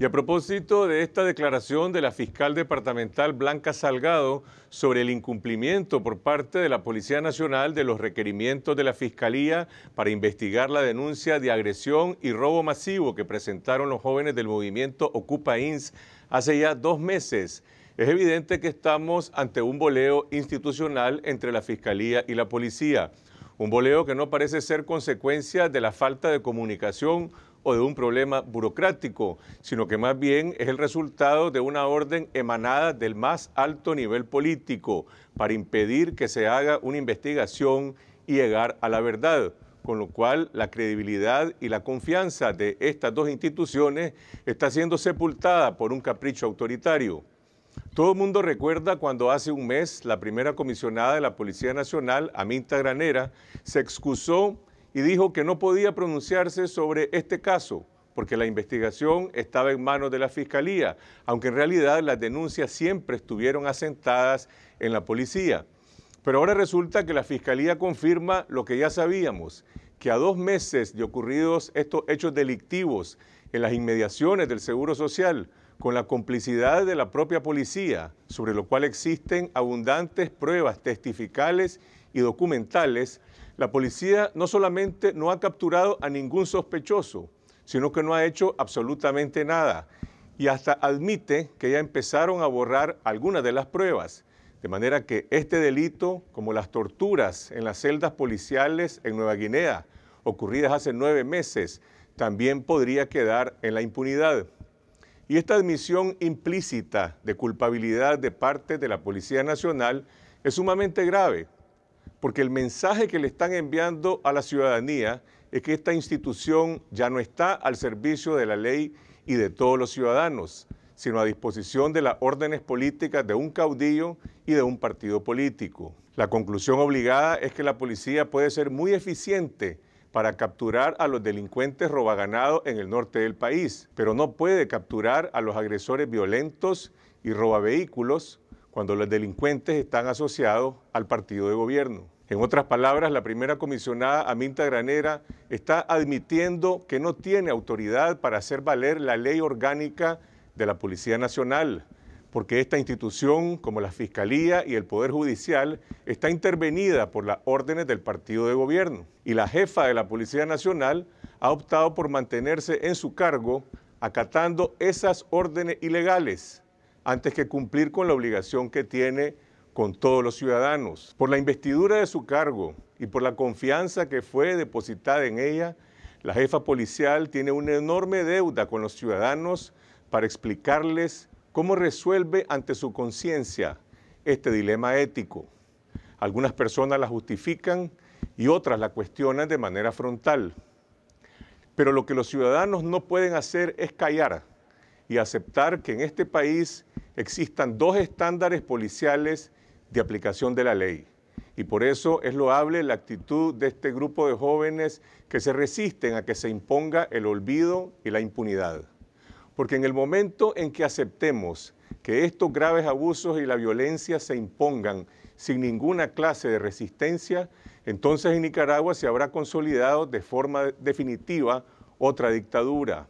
Y a propósito de esta declaración de la fiscal departamental Blanca Salgado sobre el incumplimiento por parte de la Policía Nacional de los requerimientos de la Fiscalía para investigar la denuncia de agresión y robo masivo que presentaron los jóvenes del movimiento Ocupa INS hace ya dos meses, es evidente que estamos ante un boleo institucional entre la Fiscalía y la Policía. Un boleo que no parece ser consecuencia de la falta de comunicación o de un problema burocrático, sino que más bien es el resultado de una orden emanada del más alto nivel político para impedir que se haga una investigación y llegar a la verdad con lo cual la credibilidad y la confianza de estas dos instituciones está siendo sepultada por un capricho autoritario. Todo el mundo recuerda cuando hace un mes la primera comisionada de la Policía Nacional, Aminta Granera, se excusó y dijo que no podía pronunciarse sobre este caso porque la investigación estaba en manos de la Fiscalía, aunque en realidad las denuncias siempre estuvieron asentadas en la policía. Pero ahora resulta que la Fiscalía confirma lo que ya sabíamos, que a dos meses de ocurridos estos hechos delictivos en las inmediaciones del Seguro Social, con la complicidad de la propia policía, sobre lo cual existen abundantes pruebas testificales y documentales, la policía no solamente no ha capturado a ningún sospechoso, sino que no ha hecho absolutamente nada. Y hasta admite que ya empezaron a borrar algunas de las pruebas. De manera que este delito, como las torturas en las celdas policiales en Nueva Guinea, ocurridas hace nueve meses, también podría quedar en la impunidad. Y esta admisión implícita de culpabilidad de parte de la Policía Nacional es sumamente grave, porque el mensaje que le están enviando a la ciudadanía es que esta institución ya no está al servicio de la ley y de todos los ciudadanos, sino a disposición de las órdenes políticas de un caudillo y de un partido político. La conclusión obligada es que la policía puede ser muy eficiente para capturar a los delincuentes robaganados en el norte del país, pero no puede capturar a los agresores violentos y vehículos cuando los delincuentes están asociados al partido de gobierno. En otras palabras, la primera comisionada, Aminta Granera, está admitiendo que no tiene autoridad para hacer valer la ley orgánica de la Policía Nacional, porque esta institución, como la Fiscalía y el Poder Judicial, está intervenida por las órdenes del partido de gobierno. Y la jefa de la Policía Nacional ha optado por mantenerse en su cargo acatando esas órdenes ilegales antes que cumplir con la obligación que tiene con todos los ciudadanos. Por la investidura de su cargo y por la confianza que fue depositada en ella, la jefa policial tiene una enorme deuda con los ciudadanos para explicarles cómo resuelve ante su conciencia este dilema ético. Algunas personas la justifican y otras la cuestionan de manera frontal. Pero lo que los ciudadanos no pueden hacer es callar y aceptar que en este país existan dos estándares policiales de aplicación de la ley. Y por eso es loable la actitud de este grupo de jóvenes que se resisten a que se imponga el olvido y la impunidad. Porque en el momento en que aceptemos que estos graves abusos y la violencia se impongan sin ninguna clase de resistencia, entonces en Nicaragua se habrá consolidado de forma definitiva otra dictadura.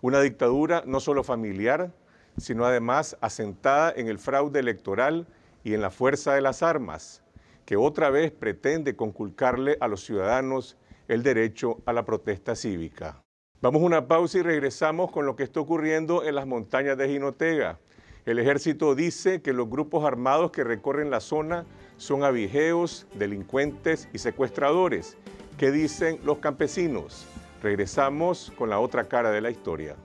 Una dictadura no solo familiar, sino además asentada en el fraude electoral, y en la fuerza de las armas, que otra vez pretende conculcarle a los ciudadanos el derecho a la protesta cívica. Vamos a una pausa y regresamos con lo que está ocurriendo en las montañas de Jinotega. El ejército dice que los grupos armados que recorren la zona son avijeos, delincuentes y secuestradores. ¿Qué dicen los campesinos? Regresamos con la otra cara de la historia.